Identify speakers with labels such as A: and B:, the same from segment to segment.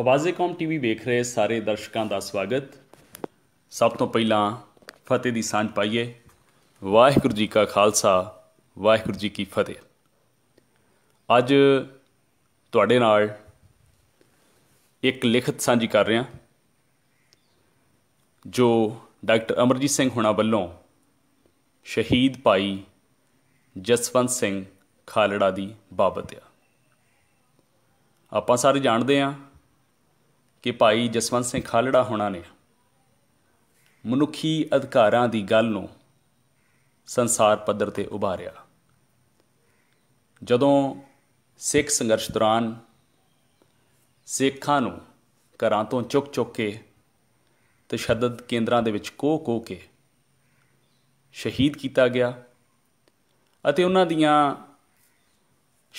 A: ਆਵਾਜ਼ੇ ਕੌਮ ਟੀਵੀ ਵੇਖ ਰਹੇ ਸਾਰੇ ਦਰਸ਼ਕਾਂ ਦਾ ਸਵਾਗਤ ਸਭ ਤੋਂ ਪਹਿਲਾਂ ਫਤਿਹ ਦੀ ਸਾਂਝ ਪਾਈਏ ਵਾਹਿਗੁਰੂ ਜੀ ਕਾ ਖਾਲਸਾ ਵਾਹਿਗੁਰੂ ਜੀ ਕੀ ਫਤਿਹ ਅੱਜ ਤੁਹਾਡੇ ਨਾਲ ਇੱਕ ਲਿਖਤ ਸਾਂਝੀ ਕਰ ਰਿਹਾ ਜੋ ਡਾਕਟਰ ਅਮਰਜੀਤ ਸਿੰਘ ਹੁਣਾ ਵੱਲੋਂ ਸ਼ਹੀਦ ਭਾਈ ਜਸਵੰਤ ਸਿੰਘ ਖਾਲੜਾ ਦੀ ਬਾਬਤ ਆ ਆਪਾਂ ਸਾਰੇ ਜਾਣਦੇ ਆਂ ਕਿ ਭਾਈ ਜਸਵੰਤ ਸਿੰਘ ਖਾਲੜਾ ਹੋਣਾ ਨੇ ਮਨੁੱਖੀ ਅਧਿਕਾਰਾਂ ਦੀ ਗੱਲ ਨੂੰ ਸੰਸਾਰ ਪੱਧਰ ਤੇ ਉਭਾਰਿਆ ਜਦੋਂ ਸਿੱਖ ਸੰਘਰਸ਼ ਦੌਰਾਨ ਸਿੱਖਾਂ ਨੂੰ ਘਰਾਂ ਤੋਂ ਚੁੱਕ ਚੁੱਕ ਕੇ ਤਸ਼ੱਦਦ ਕੇਂਦਰਾਂ ਦੇ ਵਿੱਚ ਕੋ ਕੋ ਕੇ ਸ਼ਹੀਦ ਕੀਤਾ ਗਿਆ ਅਤੇ ਉਹਨਾਂ ਦੀਆਂ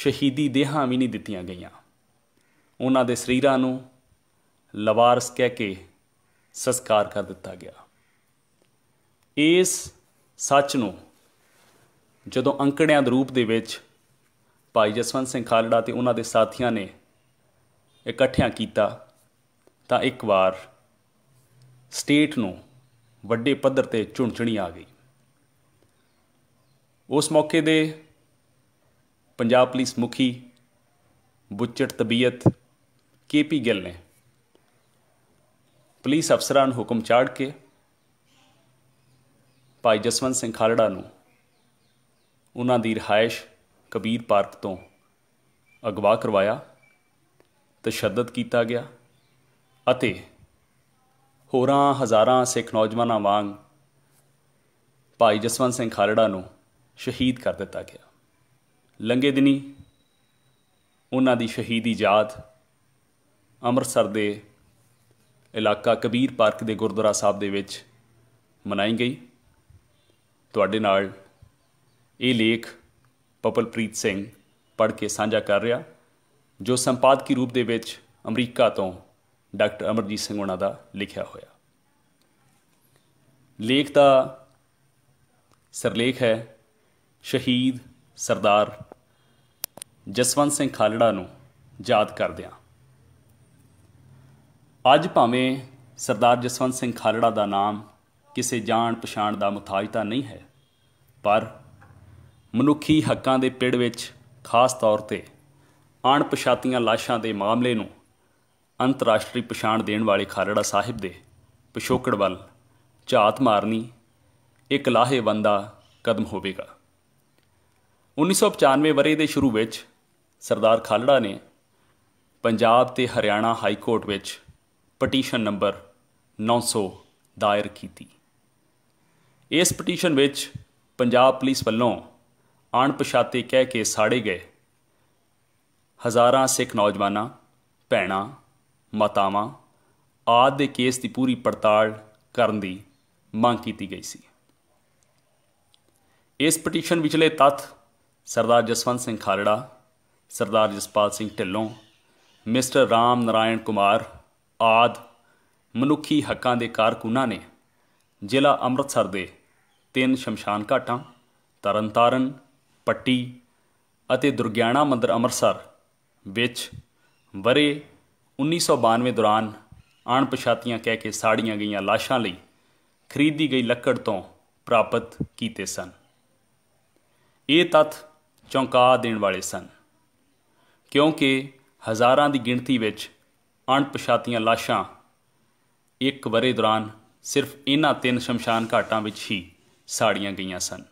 A: ਸ਼ਹੀਦੀ ਦੇਹਾਂ ਵੀ ਨਹੀਂ ਦਿੱਤੀਆਂ ਗਈਆਂ ਉਹਨਾਂ ਦੇ ਸਰੀਰਾਂ ਨੂੰ ਲਵਾਰਸ ਕਹਿ ਕੇ ਸੰਸਕਾਰ ਕਰ ਦਿੱਤਾ ਗਿਆ ਇਸ ਸੱਚ ਨੂੰ ਜਦੋਂ ਅੰਕੜਿਆਂ ਦੇ ਰੂਪ ਦੇ ਵਿੱਚ ਭਾਈ ਜਸਵੰਤ ਸਿੰਘ ਖਾਲੜਾ ਤੇ ਉਹਨਾਂ ਦੇ ਸਾਥੀਆਂ ਨੇ ਇਕੱਠਿਆਂ ਕੀਤਾ ਤਾਂ ਇੱਕ ਵਾਰ ਸਟੇਟ ਨੂੰ ਵੱਡੇ ਪੱਧਰ ਤੇ ਚੁਣਚਣੀ ਆ ਗਈ ਉਸ ਮੌਕੇ ਦੇ ਪੰਜਾਬ ਪੁਲਿਸ ਮੁਖੀ ਬੁੱਚੜ ਤਬੀਅਤ ਕੇਪੀ ਗਿੱਲ ਨੇ ਪੁਲਿਸ ਅਫਸਰਾਂ ਨੂੰ ਹੁਕਮ ਚਾੜ ਕੇ ਭਾਈ ਜਸਵੰਤ ਸਿੰਘ ਖਾਲੜਾ ਨੂੰ ਉਹਨਾਂ ਦੀ ਰਹਾਇਸ਼ ਕਬੀਰ ਪਾਰਕ ਤੋਂ ਅਗਵਾ ਕਰਵਾਇਆ ਤਸ਼ੱਦਦ ਕੀਤਾ ਗਿਆ ਅਤੇ ਹੋਰਾਂ ਹਜ਼ਾਰਾਂ ਸਿੱਖ ਨੌਜਵਾਨਾਂ ਵਾਂਗ ਭਾਈ ਜਸਵੰਤ ਸਿੰਘ ਖਾਲੜਾ ਨੂੰ ਸ਼ਹੀਦ ਕਰ ਦਿੱਤਾ ਗਿਆ ਲੰਗੇ ਦਿਨੀ ਉਹਨਾਂ ਦੀ ਸ਼ਹੀਦੀ ਯਾਦ ਅੰਮ੍ਰਿਤਸਰ ਦੇ ਇਲਾਕਾ ਕਬੀਰ ਪਾਰਕ ਦੇ ਗੁਰਦੁਆਰਾ ਸਾਹਿਬ ਦੇ ਵਿੱਚ ਮਨਾਈ ਗਈ ਤੁਹਾਡੇ ਨਾਲ ਇਹ ਲੇਖ ਪਪਲਪ੍ਰੀਤ ਸਿੰਘ ਪੜ੍ਹ ਕੇ ਸਾਂਝਾ ਕਰ ਰਿਹਾ ਜੋ ਸੰਪਾਦਕੀ ਰੂਪ ਦੇ ਵਿੱਚ ਅਮਰੀਕਾ ਤੋਂ ਡਾਕਟਰ ਅਮਰਜੀਤ ਸਿੰਘ ਉਹਨਾਂ ਦਾ ਲਿਖਿਆ ਹੋਇਆ ਲੇਖ ਦਾ ਸਰਲੇਖ ਹੈ ਸ਼ਹੀਦ ਸਰਦਾਰ ਜਸਵੰਤ ਸਿੰਘ ਖਾਲੜਾ ਨੂੰ ਯਾਦ ਕਰਦਿਆਂ ਅੱਜ ਭਾਵੇਂ ਸਰਦਾਰ ਜਸਵੰਤ ਸਿੰਘ ਖਾਲੜਾ ਦਾ ਨਾਮ ਕਿਸੇ ਜਾਣ ਪਛਾਣ ਦਾ ਮੁਤਾਜ ਤਾਂ ਨਹੀਂ ਹੈ ਪਰ ਮਨੁੱਖੀ ਹੱਕਾਂ ਦੇ ਪਿੜ ਵਿੱਚ ਖਾਸ ਤੌਰ ਤੇ ਅਣਪਛਾਤੀਆਂ ਲਾਸ਼ਾਂ ਦੇ ਮਾਮਲੇ ਨੂੰ ਅੰਤਰਰਾਸ਼ਟਰੀ ਪਛਾਣ ਦੇਣ ਵਾਲੇ ਖਾਲੜਾ ਸਾਹਿਬ ਦੇ ਪਿਛੋਕੜ ਵੱਲ ਝਾਤ ਮਾਰਨੀ ਇੱਕ ਲਾਹੇਵੰਦਾ ਕਦਮ ਹੋਵੇਗਾ 1995 ਵਰੇ ਦੇ ਸ਼ੁਰੂ ਵਿੱਚ ਸਰਦਾਰ ਖਾਲੜਾ ਨੇ ਪੰਜਾਬ ਤੇ ਹਰਿਆਣਾ ਹਾਈ ਕੋਰਟ ਵਿੱਚ ਪਟੀਸ਼ਨ ਨੰਬਰ 900 ਦਾਇਰ ਕੀਤੀ ਇਸ ਪਟੀਸ਼ਨ ਵਿੱਚ ਪੰਜਾਬ ਪੁਲਿਸ ਵੱਲੋਂ ਅਣਪਛਾਤੇ ਕਹਿ ਕੇ ਸਾੜੇ ਗਏ ਹਜ਼ਾਰਾਂ ਸਿੱਖ ਨੌਜਵਾਨਾਂ ਭੈਣਾਂ ਮਾਤਾਵਾਂ ਆਦ ਦੇ ਕੇਸ ਦੀ ਪੂਰੀ ਪੜਤਾਲ ਕਰਨ ਦੀ ਮੰਗ ਕੀਤੀ ਗਈ ਸੀ ਇਸ ਪਟੀਸ਼ਨ ਵਿਚਲੇ ਤੱਥ ਸਰਦਾਰ ਜਸਵੰਤ ਸਿੰਘ ਖਾਲੜਾ ਸਰਦਾਰ ਜਸਪਾਲ ਸਿੰਘ ਢਿੱਲੋਂ ਮਿਸਟਰ ਰਾਮ ਨਰਾਇਣ ਕੁਮਾਰ ਆਦ ਮਨੁੱਖੀ ਹੱਕਾਂ ਦੇ ਕਾਰਕੁਨਾਂ ਨੇ ਜ਼ਿਲ੍ਹਾ ਅੰਮ੍ਰਿਤਸਰ ਦੇ ਤਿੰਨ ਸ਼ਮਸ਼ਾਨ ਘਾਟਾਂ ਤਰਨਤਾਰਨ ਪੱਟੀ ਅਤੇ ਦੁਰਗਿਆਣਾ ਮੰਦਰ ਅੰਮ੍ਰਿਤਸਰ ਵਿੱਚ ਬਰੇ 1992 ਦੌਰਾਨ ਆਣ ਪਛਾਤੀਆਂ ਕਹਿ ਕੇ ਸਾੜੀਆਂ ਗਈਆਂ ਲਾਸ਼ਾਂ ਲਈ ਖਰੀਦੀ ਗਈ ਲੱਕੜ ਤੋਂ ਪ੍ਰਾਪਤ ਕੀਤੇ ਸਨ ਇਹ ਤੱਥ ਚੌਂਕਾ ਦੇਣ ਵਾਲੇ ਸਨ ਕਿਉਂਕਿ ਹਜ਼ਾਰਾਂ ਦੀ ਗਿਣਤੀ ਵਿੱਚ ਅਣਪਛਾਤੀਆਂ ਲਾਸ਼ਾਂ ਇੱਕ ਵਰੇ ਦੌਰਾਨ ਸਿਰਫ ਇਹਨਾਂ ਤਿੰਨ ਸ਼ਮਸ਼ਾਨ ਘਾਟਾਂ ਵਿੱਚ ਹੀ ਸਾੜੀਆਂ ਗਈਆਂ ਸਨ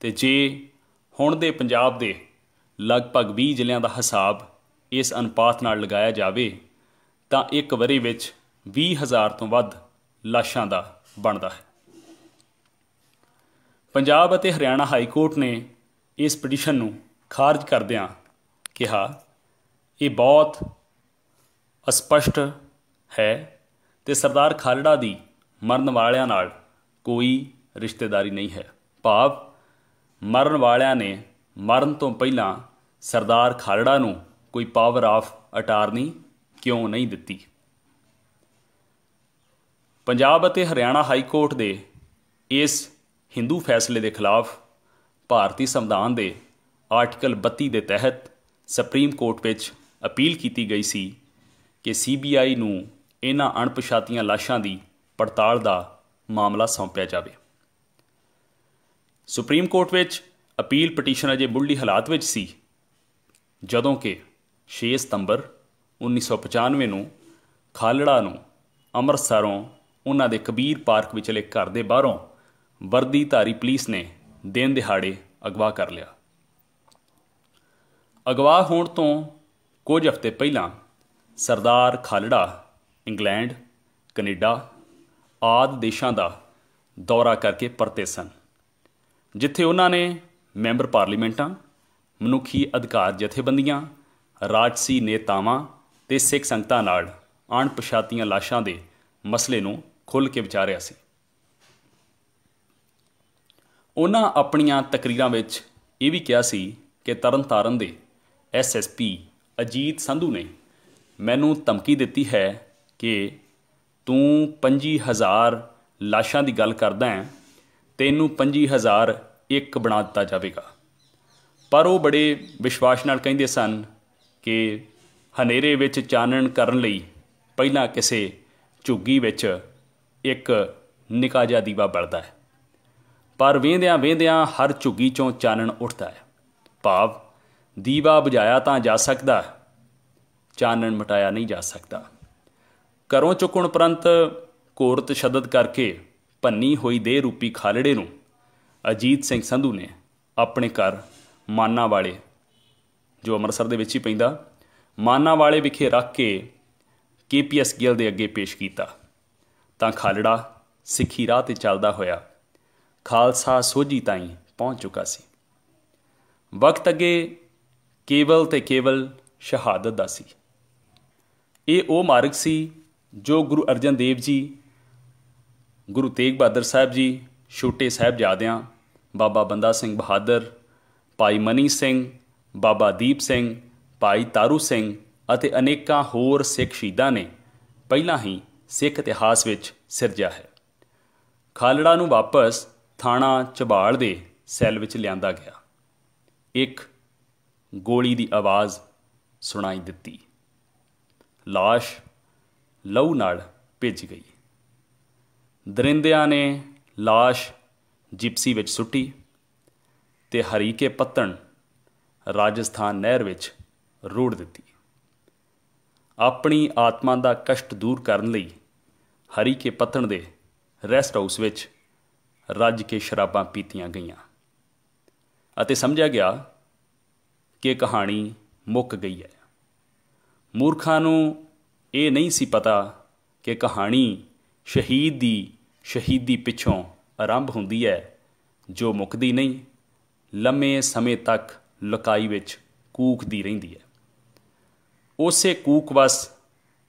A: ਤੇ ਜੇ ਹੁਣ ਦੇ ਪੰਜਾਬ ਦੇ ਲਗਭਗ 20 ਜ਼ਿਲ੍ਹਿਆਂ ਦਾ ਹਿਸਾਬ ਇਸ ਅਨੁਪਾਤ ਨਾਲ ਲਗਾਇਆ ਜਾਵੇ ਤਾਂ ਇੱਕ ਵਰੇ ਵਿੱਚ 20000 ਤੋਂ ਵੱਧ ਲਾਸ਼ਾਂ ਦਾ ਬਣਦਾ ਹੈ ਪੰਜਾਬ ਅਤੇ ਹਰਿਆਣਾ ਹਾਈ ਕੋਰਟ ਨੇ ਇਸ ਪਟੀਸ਼ਨ ਨੂੰ ਖਾਰਜ ਕਰਦਿਆਂ ਕਿਹਾ ਇਹ ਬਹੁਤ ਅਸਪਸ਼ਟ ਹੈ ਤੇ ਸਰਦਾਰ ਖਾਲੜਾ ਦੀ ਮਰਨ ਵਾਲਿਆਂ ਨਾਲ ਕੋਈ ਰਿਸ਼ਤੇਦਾਰੀ ਨਹੀਂ ਹੈ ਭਾਵ ਮਰਨ ਵਾਲਿਆਂ ਨੇ ਮਰਨ ਤੋਂ ਪਹਿਲਾਂ ਸਰਦਾਰ ਖਾਲੜਾ ਨੂੰ ਕੋਈ ਪਾਵਰ ਆਫ ਅਟਾਰਨੀ ਕਿਉਂ ਨਹੀਂ ਦਿੱਤੀ ਪੰਜਾਬ ਅਤੇ ਹਰਿਆਣਾ ਹਾਈ ਕੋਰਟ ਦੇ ਇਸ Hindu ਫੈਸਲੇ ਦੇ ਖਿਲਾਫ ਭਾਰਤੀ ਸੰਵਿਧਾਨ ਦੇ ਆਰਟੀਕਲ 32 ਦੇ ਤਹਿਤ ਸੁਪਰੀਮ ਕੋਰਟ ਵਿੱਚ ਅਪੀਲ ਕੀਤੀ ਗਈ ਸੀ ਕਿ ਸੀਬੀਆਈ ਨੂੰ ਇਹਨਾਂ ਅਣਪਛਾਤੀਆਂ ਲਾਸ਼ਾਂ ਦੀ ਪੜਤਾਲ ਦਾ ਮਾਮਲਾ ਸੌਂਪਿਆ ਜਾਵੇ ਸੁਪਰੀਮ ਕੋਰਟ ਵਿੱਚ ਅਪੀਲ ਪਟੀਸ਼ਨ ਅਜੇ ਬੁੱਢੀ ਹਾਲਾਤ ਵਿੱਚ ਸੀ ਜਦੋਂ ਕਿ 6 ਸਤੰਬਰ 1995 ਨੂੰ ਖਾਲੜਾ ਨੂੰ ਅੰਮ੍ਰਿਤਸਰੋਂ ਉਹਨਾਂ ਦੇ ਕਬੀਰ ਪਾਰਕ ਵਿਚਲੇ ਘਰ ਦੇ ਬਾਹਰੋਂ ਵਰਦੀਧਾਰੀ ਪੁਲਿਸ ਨੇ ਦਿਨ ਦਿਹਾੜੇ ਅਗਵਾ ਕਰ ਲਿਆ ਅਗਵਾ ਹੋਣ ਤੋਂ ਕੁਝ ਹਫ਼ਤੇ ਪਹਿਲਾਂ ਸਰਦਾਰ ਖਾਲੜਾ ਇੰਗਲੈਂਡ ਕੈਨੇਡਾ ਆਦ ਦੇਸ਼ਾਂ ਦਾ ਦੌਰਾ ਕਰਕੇ ਪਰਤੇ ਸਨ ਜਿੱਥੇ ਉਹਨਾਂ ਨੇ ਮੈਂਬਰ ਪਾਰਲੀਮੈਂਟਾਂ ਮਨੁੱਖੀ ਅਧਿਕਾਰ ਜਥੇਬੰਦੀਆਂ ਰਾਜਸੀ ਨੇਤਾਵਾਂ ਤੇ ਸਿੱਖ ਸੰਗਤਾਂ ਨਾਲ ਆਣ ਪਛਾਤੀਆਂ ਲਾਸ਼ਾਂ ਦੇ ਮਸਲੇ ਨੂੰ ਖੁੱਲ੍ਹ ਕੇ ਵਿਚਾਰਿਆ ਸੀ ਉਹਨਾਂ ਆਪਣੀਆਂ ਤਕਰੀਰਾਂ ਵਿੱਚ ਇਹ ਵੀ ਕਿਹਾ ਸੀ ਕਿ ਤਰਨਤਾਰਨ ਦੇ ਐਸਐਸਪੀ ਅਜੀਤ ਸੰਧੂ ਨੇ ਮੈਨੂੰ ਧਮਕੀ ਦਿੱਤੀ ਹੈ ਕਿ ਤੂੰ 25000 ਲਾਸ਼ਾਂ ਦੀ ਗੱਲ ਕਰਦਾ ਹੈ ਤੈਨੂੰ 25000 ਇੱਕ ਬਣਾ ਦਿੱਤਾ ਜਾਵੇਗਾ ਪਰ ਉਹ ਬੜੇ ਵਿਸ਼ਵਾਸ ਨਾਲ ਕਹਿੰਦੇ ਸਨ ਕਿ ਹਨੇਰੇ ਵਿੱਚ ਚਾਨਣ ਕਰਨ ਲਈ ਪਹਿਲਾਂ ਕਿਸੇ ਝੁੱਗੀ ਵਿੱਚ ਇੱਕ ਨਿਕਾ ਜਿਹਾ ਦੀਵਾ ਬਲਦਾ ਹੈ ਪਰ ਵੇਂਦਿਆਂ ਵੇਂਦਿਆਂ ਹਰ ਝੁੱਗੀ ਚੋਂ ਚਾਨਣ ਉੱਠਦਾ ਹੈ ਭਾਵ ਦੀਵਾ ਬੁਝਾਇਆ ਤਾਂ ਜਾ ਸਕਦਾ ਹੈ ਚਾਨਣ ਮਟਾਇਆ ਨਹੀਂ ਜਾ ਸਕਦਾ ਘਰੋਂ ਚੁੱਕਣ ਪ੍ਰੰਤ ਕੋਰਤ ਸ਼ਦਦ ਕਰਕੇ ਭੰਨੀ ਹੋਈ ਦੇ ਰੂਪੀ ਖਾਲੜੇ ਨੂੰ ਅਜੀਤ ਸਿੰਘ ਸੰਧੂ ਨੇ ਆਪਣੇ ਘਰ ਮਾਨਾ ਵਾਲੇ ਜੋ ਅੰਮ੍ਰਿਤਸਰ ਦੇ ਵਿੱਚ ਹੀ ਪੈਂਦਾ ਮਾਨਾ ਵਾਲੇ ਵਿਖੇ ਰੱਖ ਕੇ ਕੇਪੀਐਸ ਗਿੱਲ ਦੇ ਅੱਗੇ ਪੇਸ਼ ਕੀਤਾ ਤਾਂ ਖਾਲੜਾ ਸਿੱਖੀ ਰਾਹ ਤੇ ਚੱਲਦਾ ਹੋਇਆ ਖਾਲਸਾ ਸੋਝੀ ਤਾਈਂ ਪਹੁੰਚ ਚੁੱਕਾ ਸੀ ਵਕਤ ਅੱਗੇ ਕੇਵਲ ਤੇ ਕੇਵਲ ਸ਼ਹਾਦਤ ਦਾ ਸੀ ਇਹ ਉਹ ਮਾਰਗ ਸੀ ਜੋ ਗੁਰੂ ਅਰਜਨ ਦੇਵ ਜੀ ਗੁਰੂ ਤੇਗ ਬਹਾਦਰ ਸਾਹਿਬ ਜੀ ਛੋਟੇ ਸਾਹਿਬ ਜਾਦਿਆਂ ਬਾਬਾ ਬੰਦਾ ਸਿੰਘ ਬਹਾਦਰ ਭਾਈ ਮਨੀ ਸਿੰਘ ਬਾਬਾ ਦੀਪ ਸਿੰਘ ਭਾਈ ਤਾਰੂ ਸਿੰਘ ਅਤੇ ਅਨੇਕਾਂ ਹੋਰ ਸਿੱਖ ਸ਼ਹੀਦਾਂ ਨੇ ਪਹਿਲਾਂ ਹੀ ਸਿੱਖ ਇਤਿਹਾਸ ਵਿੱਚ ਸਿਰਜਿਆ ਹੈ ਖਾਲੜਾ ਨੂੰ ਵਾਪਸ ਥਾਣਾ ਚਬਾਲ ਦੇ ਸੈੱਲ ਵਿੱਚ ਲਿਆਂਦਾ ਗਿਆ ਇੱਕ ਗੋਲੀ ਦੀ ਆਵਾਜ਼ ਸੁਣਾਈ ਦਿੱਤੀ ਲਾਸ਼ ਲਹੂ ਨਾਲ ਭਿੱਜ ਗਈ ਦਰਿੰਦਿਆਂ ਨੇ ਲਾਸ਼ ਜਿਪਸੀ ਵਿੱਚ ਸੁੱਟੀ ਤੇ ਹਰੀਕੇ ਪੱਤਣ ਰਾਜਸਥਾਨ ਨਹਿਰ ਵਿੱਚ ਰੋੜ ਦਿੱਤੀ ਆਪਣੀ ਆਤਮਾ ਦਾ ਕਸ਼ਟ ਦੂਰ ਕਰਨ ਲਈ ਹਰੀਕੇ ਪੱਤਣ ਦੇ ਰੈਸਟ ਹਾਊਸ ਵਿੱਚ ਰੱਜ ਕੇ ਸ਼ਰਾਬਾਂ ਪੀਤੀਆਂ ਗਈਆਂ ਅਤੇ ਸਮਝਿਆ ਗਿਆ ਕਿ ਕਹਾਣੀ ਮੁੱਕ ਗਈ ਹੈ ਮੂਰਖਾਂ ਨੂੰ ਇਹ ਨਹੀਂ ਸੀ ਪਤਾ ਕਿ ਕਹਾਣੀ ਸ਼ਹੀਦ ਦੀ ਸ਼ਹੀਦੀ ਪਿੱਛੋਂ ਆਰੰਭ ਹੁੰਦੀ ਹੈ ਜੋ ਮੁੱਕਦੀ ਨਹੀਂ ਲੰਮੇ ਸਮੇਂ ਤੱਕ ਲੁਕਾਈ ਵਿੱਚ ਕੂਕਦੀ ਰਹਿੰਦੀ ਹੈ ਉਸੇ ਕੂਕ ਵਸ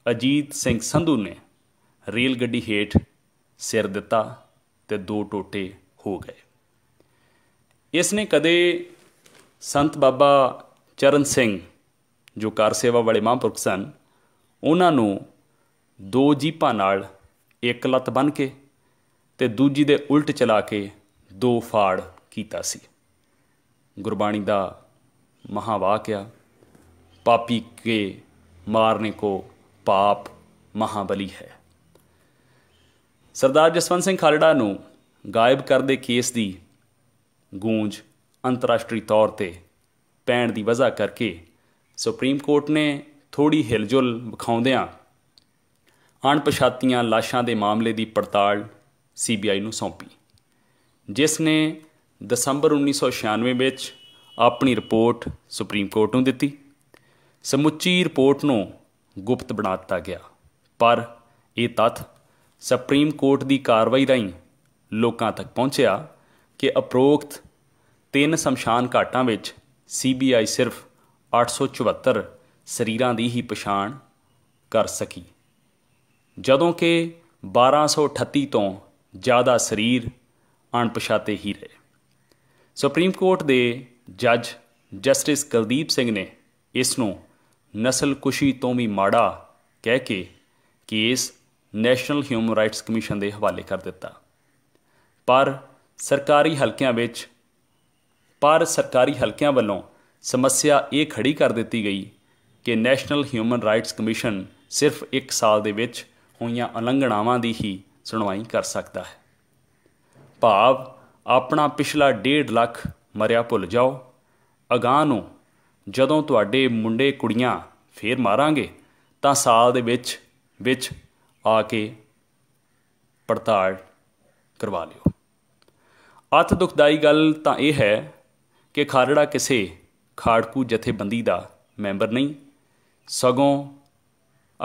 A: ਅਜੀਤ ਸਿੰਘ ਸੰਧੂ ਨੇ ਰੇਲ ਗੱਡੀ ਹੇਠ ਸਿਰ ਦਿੱਤਾ ਤੇ ਦੋ ਟੋਟੇ ਹੋ ਗਏ ਇਸ ਨੇ ਕਦੇ ਸੰਤ ਬਾਬਾ ਚਰਨ ਸਿੰਘ ਜੋ ਕਾਰ ਸੇਵਾ ਵਾਲੇ ਮਹਾਂਪੁਰਖ ਸਨ ਉਹਨਾਂ ਨੂੰ ਦੋ ਜੀਪਾਂ ਨਾਲ ਇੱਕ ਲੱਤ ਬੰਨ ਕੇ ਤੇ ਦੂਜੀ ਦੇ ਉਲਟ ਚਲਾ ਕੇ ਦੋ ਫਾੜ ਕੀਤਾ ਸੀ ਗੁਰਬਾਣੀ ਦਾ ਮਹਾਵਾਕਿਆ ਪਾਪੀ ਕੇ ਮਾਰਨੇ ਕੋ ਪਾਪ ਮਹਾਬਲੀ ਹੈ ਸਰਦਾਰ ਜਸਵੰਤ ਸਿੰਘ ਖਾਲੜਾ ਨੂੰ ਗਾਇਬ ਕਰਦੇ ਕੇਸ ਦੀ ਗੂੰਜ ਅੰਤਰਰਾਸ਼ਟਰੀ ਤੌਰ ਤੇ ਪੈਣ ਦੀ ਵਜ੍ਹਾ ਕਰਕੇ ਸੁਪਰੀਮ ਕੋਰਟ ਨੇ ਥੋੜੀ ਹਿਲਜੁਲ ਵਿਖਾਉਂਦਿਆਂ ਅਣਪਛਾਤੀਆਂ ਲਾਸ਼ਾਂ ਦੇ ਮਾਮਲੇ ਦੀ ਪੜਤਾਲ ਸੀਬੀਆਈ ਨੂੰ ਸੌਂਪੀ ਜਿਸ ਨੇ ਦਸੰਬਰ 1996 ਵਿੱਚ ਆਪਣੀ ਰਿਪੋਰਟ ਸੁਪਰੀਮ ਕੋਰਟ ਨੂੰ ਦਿੱਤੀ ਸਮੁੱਚੀ ਰਿਪੋਰਟ ਨੂੰ ਗੁਪਤ ਬਣਾ ਦਿੱਤਾ ਗਿਆ ਪਰ ਇਹ ਤੱਥ ਸੁਪਰੀਮ ਕੋਰਟ ਦੀ ਕਾਰਵਾਈ ਰਾਹੀਂ ਲੋਕਾਂ ਤੱਕ ਪਹੁੰਚਿਆ ਕਿ ਅਪਰੋਕਤ ਤਿੰਨ ਸ਼ਮਸ਼ਾਨ ਘਾਟਾਂ ਵਿੱਚ ਸੀਬੀਆਈ ਸਿਰਫ 874 ਸਰੀਰਾਂ ਦੀ ਹੀ ਪਛਾਣ ਕਰ ਸਕੀ ਜਦੋਂ ਕਿ 1238 ਤੋਂ ਜ਼ਿਆਦਾ ਸਰੀਰ ਅਣਪਛਾਤੇ ਹੀ ਰਹੇ ਸੁਪਰੀਮ ਕੋਰਟ ਦੇ ਜੱਜ ਜਸਟਿਸ ਕੁਲਦੀਪ ਸਿੰਘ ਨੇ ਇਸ ਨੂੰ ਨਸਲ ਕੁਸ਼ੀ ਤੋਂ ਵੀ ਮਾੜਾ ਕਹਿ ਕੇ case national human rights commission ਦੇ ਹਵਾਲੇ ਕਰ ਦਿੱਤਾ ਪਰ ਸਰਕਾਰੀ ਹਲਕਿਆਂ ਵਿੱਚ ਪਰ ਸਰਕਾਰੀ ਹਲਕਿਆਂ ਵੱਲੋਂ ਸਮੱਸਿਆ ਇਹ ਖੜੀ ਕਰ ਦਿੱਤੀ ਗਈ ਕਿ ਨੈਸ਼ਨਲ ਹਿਊਮਨ ਰਾਈਟਸ ਕਮਿਸ਼ਨ ਸਿਰਫ 1 ਸਾਲ ਦੇ ਵਿੱਚ ਹੋਈਆਂ ਉਲੰਘਣਾਵਾਂ ਦੀ ਹੀ ਸੁਣਵਾਈ ਕਰ ਸਕਦਾ ਹੈ ਭਾਵ ਆਪਣਾ ਪਿਛਲਾ 1.5 ਲੱਖ ਮਰਿਆ ਭੁੱਲ ਜਾਓ ਅਗਾਹ ਨੂੰ ਜਦੋਂ ਤੁਹਾਡੇ ਮੁੰਡੇ ਕੁੜੀਆਂ ਫੇਰ ਮਾਰਾਂਗੇ ਤਾਂ ਸਾਲ ਦੇ ਵਿੱਚ ਵਿੱਚ ਆ ਕੇ ਪੜਤਾਲ ਕਰਵਾ ਲਿਓ ਅਤ ਦੁਖਦਾਈ ਗੱਲ ਤਾਂ ਇਹ ਹੈ ਕਿ ਖਾਰੜਾ ਕਿਸੇ ਖਾੜਕੂ ਜਥੇਬੰਦੀ ਦਾ ਮੈਂਬਰ ਨਹੀਂ ਸਗੋਂ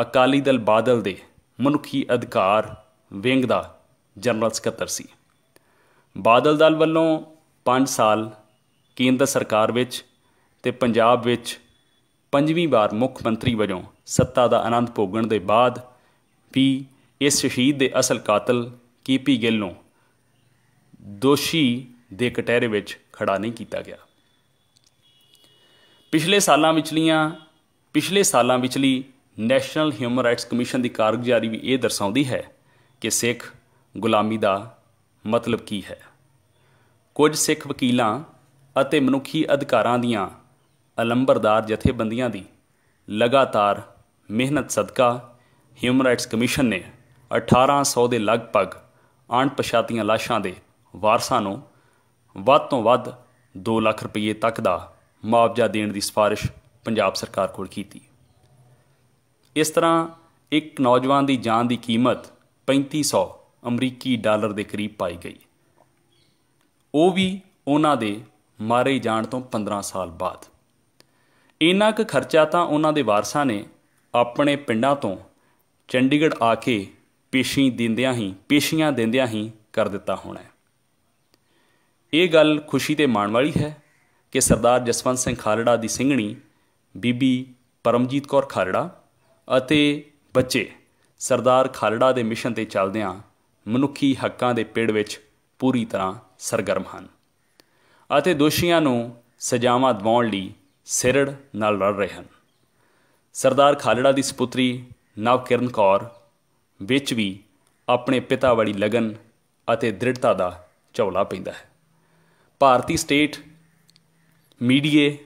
A: ਅਕਾਲੀ ਦਲ ਬਾਦਲ ਦੇ ਮਨੁੱਖੀ ਅਧਿਕਾਰ ਵਿੰਗ ਦਾ ਜਨਰਲ ਸਕੱਤਰ ਸੀ ਬਾਦਲ ਦਲ ਵੱਲੋਂ 5 ਸਾਲ ਕੇਂਦਰ ਸਰਕਾਰ ਵਿੱਚ ਤੇ ਪੰਜਾਬ ਵਿੱਚ ਪੰਜਵੀਂ ਵਾਰ ਮੁੱਖ ਮੰਤਰੀ ਵਜੋਂ ਸੱਤਾ ਦਾ ਆਨੰਦ ਭੋਗਣ ਦੇ ਬਾਅਦ ਵੀ ਇਸ ਸ਼ਹੀਦ ਦੇ ਅਸਲ ਕਾਤਲ ਕੀਪੀ ਗਿੱਲ ਨੂੰ ਦੋਸ਼ੀ ਦੇ ਕਟਹਿਰੇ ਵਿੱਚ ਖੜਾ ਨਹੀਂ ਕੀਤਾ ਗਿਆ ਪਿਛਲੇ ਸਾਲਾਂ ਵਿਚਲੀਆਂ ਪਿਛਲੇ ਸਾਲਾਂ ਵਿਚਲੀ ਨੈਸ਼ਨਲ ਹਿਊਮਨ ਰਾਈਟਸ ਕਮਿਸ਼ਨ ਦੀ ਕਾਰਗੁਜ਼ਾਰੀ ਵੀ ਇਹ ਦਰਸਾਉਂਦੀ ਹੈ ਕਿ ਸਿੱਖ ਗੁਲਾਮੀ ਦਾ ਮਤਲਬ ਕੀ ਹੈ ਕੁਝ ਸਿੱਖ ਵਕੀਲਾਂ ਅਤੇ ਮਨੁੱਖੀ ਅਧਿਕਾਰਾਂ ਦੀਆਂ ਅਲੰਬਰਦਾਰ ਜਥੇਬੰਦੀਆਂ ਦੀ ਲਗਾਤਾਰ ਮਿਹਨਤ ਸਦਕਾ ਹਿਊਮਨ ਰਾਈਟਸ ਕਮਿਸ਼ਨ ਨੇ 1800 ਦੇ ਲਗਭਗ ਅਣਪਛਾਤੀਆਂ ਲਾਸ਼ਾਂ ਦੇ ਵਾਰਸਾਂ ਨੂੰ ਵੱਧ ਤੋਂ ਵੱਧ 2 ਲੱਖ ਰੁਪਏ ਤੱਕ ਦਾ ਮੁਆਵਜ਼ਾ ਦੇਣ ਦੀ ਸਿਫਾਰਿਸ਼ ਪੰਜਾਬ ਸਰਕਾਰ ਕੋਲ ਕੀਤੀ ਇਸ ਤਰ੍ਹਾਂ ਇੱਕ ਨੌਜਵਾਨ ਦੀ ਜਾਨ ਦੀ ਕੀਮਤ 3500 ਅਮਰੀਕੀ ਡਾਲਰ ਦੇ ਕਰੀਬ ਪਾਈ ਗਈ ਉਹ ਵੀ ਉਹਨਾਂ ਦੇ ਮਾਰੇ ਜਾਣ ਤੋਂ 15 ਸਾਲ ਬਾਅਦ ਇੰਨਾ ਕੁ ਖਰਚਾ ਤਾਂ ਉਹਨਾਂ ਦੇ ਵਾਰਸਾਂ ਨੇ ਆਪਣੇ ਪਿੰਡਾਂ ਤੋਂ ਚੰਡੀਗੜ੍ਹ ਆ ਕੇ ਪੇਸ਼ੀ ਦਿੰਦਿਆਂ ਹੀ ਪੇਸ਼ੀਆਂ ਦਿੰਦਿਆਂ ਹੀ ਕਰ ਦਿੱਤਾ ਹੋਣਾ ਇਹ ਗੱਲ ਖੁਸ਼ੀ ਤੇ ਮਾਣ ਵਾਲੀ ਹੈ ਕਿ ਸਰਦਾਰ ਜਸਵੰਤ ਸਿੰਘ ਖਾਲੜਾ ਦੀ ਸਿੰਘਣੀ ਬੀਬੀ ਪਰਮਜੀਤ ਕੌਰ ਖਾਲੜਾ ਅਤੇ ਬੱਚੇ ਸਰਦਾਰ ਖਾਲੜਾ ਦੇ ਮਿਸ਼ਨ ਤੇ ਚੱਲਦਿਆਂ ਮਨੁੱਖੀ ਹੱਕਾਂ ਦੇ ਪੇੜ ਵਿੱਚ ਪੂਰੀ ਤਰ੍ਹਾਂ ਸਰਗਰਮ ਹਨ ਅਤੇ ਦੋਸ਼ੀਆਂ ਨੂੰ ਸਜ਼ਾਵਾਂ ਦਿਵਾਉਣ ਲਈ ਸਿਰੜ ਨਾਲ ਲੜ ਰਹੇ ਹਨ ਸਰਦਾਰ ਖਾਲੜਾ ਦੀ ਸੁਪੁੱਤਰੀ ਨਵਕਿਰਨ ਕੌਰ ਵਿੱਚ ਵੀ ਆਪਣੇ ਪਿਤਾ ਵਾਲੀ ਲਗਨ ਅਤੇ ਦ੍ਰਿੜਤਾ ਦਾ ਝੌਲਾ ਪੈਂਦਾ ਹੈ ਭਾਰਤੀ ਸਟੇਟ ਮੀਡੀਏ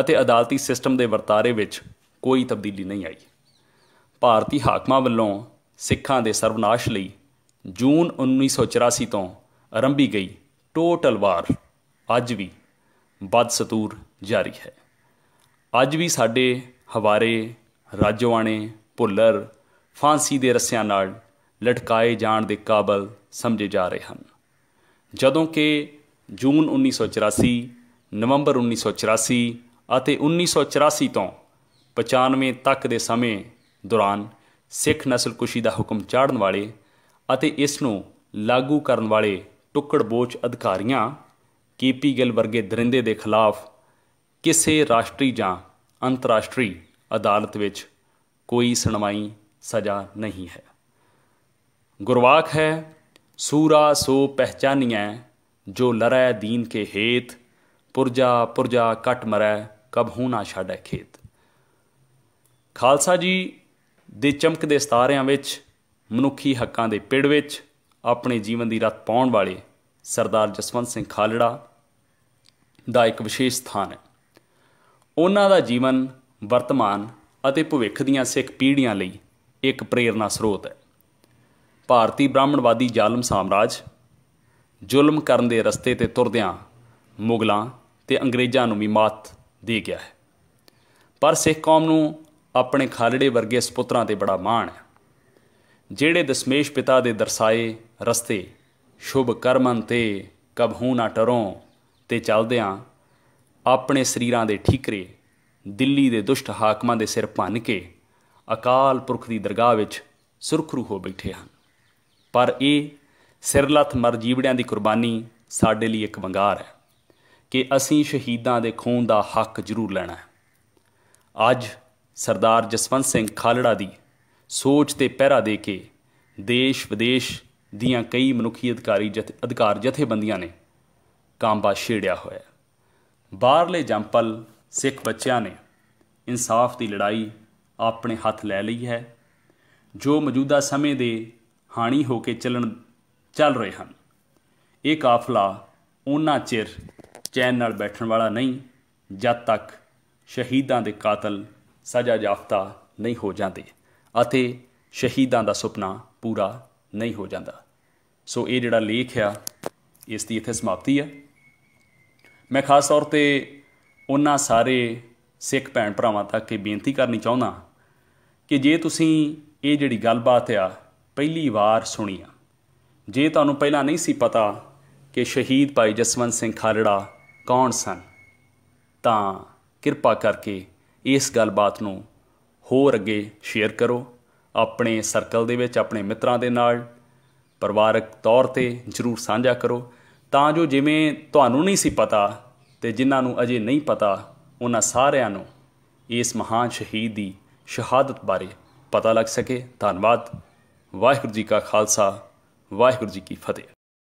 A: ਅਤੇ ਅਦਾਲਤੀ ਸਿਸਟਮ ਦੇ ਵਰਤਾਰੇ ਵਿੱਚ ਕੋਈ ਤਬਦੀਲੀ ਨਹੀਂ ਆਈ ਭਾਰਤੀ ਹਾਕਮਾਂ ਵੱਲੋਂ ਸਿੱਖਾਂ ਦੇ ਸਰਵਨਾਸ਼ ਲਈ ਜੂਨ 1984 ਤੋਂ ਆਰੰਭੀ ਗਈ ਟੋਟਲ ਵਾਰ ਅੱਜ ਵੀ ਬਦਸਤੂਰ ਜਾਰੀ ਹੈ ਅੱਜ ਵੀ ਸਾਡੇ ਹਵਾਰੇ ਰਾਜਵਾਣੇ ਭੁੱਲਰ ਫਾਂਸੀ ਦੇ ਰੱਸਿਆਂ ਨਾਲ ਲਟਕਾਏ ਜਾਣ ਦੇ ਕਾਬਲ ਸਮਝੇ ਜਾ ਰਹੇ ਹਨ ਜਦੋਂ ਕਿ ਜੂਨ 1984 ਨਵੰਬਰ 1984 ਅਤੇ 1984 ਤੋਂ 95 ਤੱਕ ਦੇ ਸਮੇਂ ਦੌਰਾਨ ਸਿੱਖ ਨਸਲਕੁਸ਼ੀ ਦਾ ਹੁਕਮ ਚਾੜਨ ਵਾਲੇ ਅਤੇ ਇਸ ਨੂੰ ਲਾਗੂ ਕਰਨ ਵਾਲੇ ਟੁੱਕੜਬੋਚ ਅਧਿਕਾਰੀਆਂ ਕੇਪੀ ਗਿੱਲ ਵਰਗੇ ਦਰਿੰਦੇ ਦੇ ਖਿਲਾਫ ਕਿਸੇ ਰਾਸ਼ਟਰੀ ਜਾਂ ਅੰਤਰਰਾਸ਼ਟਰੀ ਅਦਾਲਤ ਵਿੱਚ ਕੋਈ ਸੁਣਵਾਈ ਸਜ਼ਾ ਨਹੀਂ ਹੈ ਗੁਰਵਾਖ ਹੈ ਸੂਰਾ ਸੋ ਪਹਿਚਾਨੀਐ ਜੋ ਲਰੈ ਦੀਨ ਕੇ ਹੇਤ ਪੁਰਜਾ ਪੁਰਜਾ ਕਟ ਮਰੈ ਹੂ ਨਾ ਛਾੜੈ ਖੇਤ ਖਾਲਸਾ ਜੀ ਦੇ ਚਮਕਦੇ ਸਤਾਰਿਆਂ ਵਿੱਚ ਮਨੁੱਖੀ ਹੱਕਾਂ ਦੇ ਪਿੜ ਵਿੱਚ ਆਪਣੇ ਜੀਵਨ ਦੀ ਰਤ ਪਾਉਣ ਵਾਲੇ ਸਰਦਾਰ ਜਸਵੰਤ ਸਿੰਘ ਖਾਲੜਾ ਦਾ ਇੱਕ ਵਿਸ਼ੇਸ਼ ਸਥਾਨ ਹੈ ਉਹਨਾਂ ਦਾ ਜੀਵਨ ਵਰਤਮਾਨ ਅਤੇ ਭਵਿੱਖ ਦੀਆਂ ਸਿੱਖ ਪੀੜ੍ਹੀਆਂ ਲਈ ਇੱਕ ਪ੍ਰੇਰਣਾ ਸਰੋਤ ਹੈ ਭਾਰਤੀ ਬ੍ਰਾਹਮਣਵਾਦੀ ਜ਼ਾਲਮ ਸਾਮਰਾਜ ਜ਼ੁਲਮ ਕਰਨ ਦੇ ਰਸਤੇ ਤੇ ਤੁਰਦਿਆਂ ਮੁਗਲਾਂ ਤੇ ਅੰਗਰੇਜ਼ਾਂ ਨੂੰ ਵੀ ਮਾਤ ਦੇ ਗਿਆ ਹੈ ਪਰ ਸਿੱਖ ਕੌਮ ਨੂੰ ਆਪਣੇ ਖਾਲੜੇ ਵਰਗੇ ਸੁਪੁੱਤਰਾਂ ਤੇ ਬੜਾ ਮਾਣ ਹੈ ਜਿਹੜੇ ਦਸ਼ਮੇਸ਼ ਪਿਤਾ ਦੇ ਦਰਸਾਏ ਰਸਤੇ ਸ਼ੁਭ ਕਰਮਾਂ ਤੇ ਕਭੂ ਨਾ ਟਰੋਂ ਤੇ ਚੱਲਦਿਆਂ ਆਪਣੇ ਸਰੀਰਾਂ ਦੇ ਠੀਕਰੇ ਦਿੱਲੀ ਦੇ ਦੁਸ਼ਟ ਹਾਕਮਾਂ ਦੇ ਸਿਰ ਭੰਨ ਕੇ ਅਕਾਲ ਪੁਰਖ ਦੀ ਦਰਗਾਹ ਵਿੱਚ ਸੁਰਖਰੂ ਹੋ ਬੈਠੇ ਹਨ ਪਰ ਇਹ ਸਿਰਲੱਥ ਮਰਜੀਵੜਿਆਂ ਦੀ ਕੁਰਬਾਨੀ ਸਾਡੇ ਲਈ ਇੱਕ ਵੰਗਾਰ ਹੈ ਕਿ ਅਸੀਂ ਸ਼ਹੀਦਾਂ ਦੇ ਖੂਨ ਦਾ ਹੱਕ ਜ਼ਰੂਰ ਲੈਣਾ ਹੈ ਅੱਜ ਸਰਦਾਰ ਜਸਵੰਤ ਸਿੰਘ ਖਾਲੜਾ ਦੀ ਸੋਚ ਤੇ ਪਹਿਰਾ ਦੇ ਕੇ ਦੇਸ਼ ਵਿਦੇਸ਼ ਦੀਆਂ ਕਈ ਮਨੁੱਖੀ ਅਧਿਕਾਰੀ ਜਥ ਅਧਿਕਾਰ ਜਥੇਬੰਦੀਆਂ ਨੇ ਕਾਂਬਾ ਛੇੜਿਆ ਹੋਇਆ ਹੈ ਬਾਹਰਲੇ ਜੰਪਲ ਸਿੱਖ ਬੱਚਿਆਂ ਨੇ ਇਨਸਾਫ ਦੀ ਲੜਾਈ ਆਪਣੇ ਹੱਥ ਲੈ ਲਈ ਹੈ ਜੋ ਮੌਜੂਦਾ ਸਮੇਂ ਦੇ ਹਾਣੀ ਹੋ ਕੇ ਚੱਲਣ ਚੱਲ ਰਹੇ ਹਨ ਇਹ ਕਾਫਲਾ ਉਹਨਾਂ ਚਿਰ ਚੈਨ ਨਾਲ ਬੈਠਣ ਵਾਲਾ ਨਹੀਂ ਜਦ ਤੱਕ ਸ਼ਹੀਦਾਂ ਦੇ ਕਾਤਲ ਸਜ਼ਾ ਜਾਫਤਾ ਨਹੀਂ ਹੋ ਜਾਂਦੇ ਅਤੇ ਸ਼ਹੀਦਾਂ ਦਾ ਸੁਪਨਾ ਪੂਰਾ ਨਹੀਂ ਹੋ ਜਾਂਦਾ ਸੋ ਇਹ ਜਿਹੜਾ ਲੇਖ ਆ ਇਸ ਦੀ ਇੱਥੇ ਸਮਾਪਤੀ ਆ ਮੈਂ ਖਾਸ ਤੌਰ ਤੇ ਉਹਨਾਂ ਸਾਰੇ ਸਿੱਖ ਭੈਣ ਭਰਾਵਾਂ ਤੱਕ ਇਹ ਬੇਨਤੀ ਕਰਨੀ ਚਾਹੁੰਦਾ ਕਿ ਜੇ ਤੁਸੀਂ ਇਹ ਜਿਹੜੀ ਗੱਲਬਾਤ ਆ ਪਹਿਲੀ ਵਾਰ ਸੁਣੀ ਆ ਜੇ ਤੁਹਾਨੂੰ ਪਹਿਲਾਂ ਨਹੀਂ ਸੀ ਪਤਾ ਕਿ ਸ਼ਹੀਦ ਭਾਈ ਜਸਵੰਤ ਸਿੰਘ ਖਾਲੜਾ ਕੌਣ ਸਨ ਤਾਂ ਕਿਰਪਾ ਕਰਕੇ ਇਸ ਗੱਲਬਾਤ ਨੂੰ ਹੋਰ ਅੱਗੇ ਸ਼ੇਅਰ ਕਰੋ ਆਪਣੇ ਸਰਕਲ ਦੇ ਵਿੱਚ ਆਪਣੇ ਮਿੱਤਰਾਂ ਦੇ ਨਾਲ ਪਰਿਵਾਰਕ ਤੌਰ ਤੇ ਜਰੂਰ ਸਾਂਝਾ ਕਰੋ ਤਾਂ ਜੋ ਜਿਵੇਂ ਤੁਹਾਨੂੰ ਨਹੀਂ ਸੀ ਪਤਾ ਤੇ ਜਿਨ੍ਹਾਂ ਨੂੰ ਅਜੇ ਨਹੀਂ ਪਤਾ ਉਹਨਾਂ ਸਾਰਿਆਂ ਨੂੰ ਇਸ ਮਹਾਨ ਸ਼ਹੀਦ ਦੀ ਸ਼ਹਾਦਤ ਬਾਰੇ ਪਤਾ ਲੱਗ ਸਕੇ ਧੰਨਵਾਦ ਵਾਹਿਗੁਰੂ ਜੀ ਕਾ ਖਾਲਸਾ ਵਾਹਿਗੁਰੂ ਜੀ ਕੀ ਫਤਿਹ